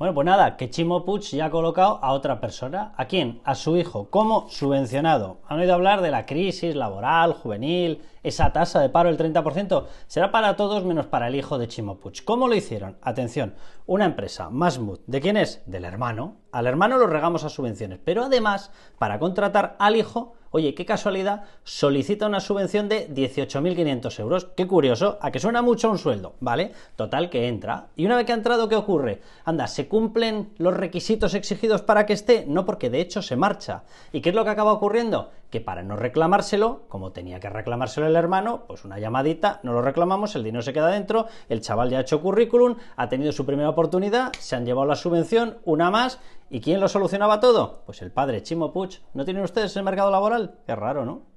Bueno, pues nada, que Chimo Puch ya ha colocado a otra persona. ¿A quién? A su hijo, como subvencionado. Han oído hablar de la crisis laboral, juvenil, esa tasa de paro del 30%. Será para todos menos para el hijo de Chimo Puch. ¿Cómo lo hicieron? Atención, una empresa, Masmut. ¿De quién es? Del hermano. Al hermano lo regamos a subvenciones, pero además, para contratar al hijo, Oye, qué casualidad, solicita una subvención de 18.500 euros. Qué curioso, a que suena mucho un sueldo, ¿vale? Total, que entra. Y una vez que ha entrado, ¿qué ocurre? Anda, ¿se cumplen los requisitos exigidos para que esté? No, porque de hecho se marcha. ¿Y qué es lo que acaba ocurriendo? que para no reclamárselo, como tenía que reclamárselo el hermano, pues una llamadita, no lo reclamamos, el dinero se queda dentro, el chaval ya ha hecho currículum, ha tenido su primera oportunidad, se han llevado la subvención, una más, ¿y quién lo solucionaba todo? Pues el padre Chimo Puch. ¿No tienen ustedes el mercado laboral? Qué raro, ¿no?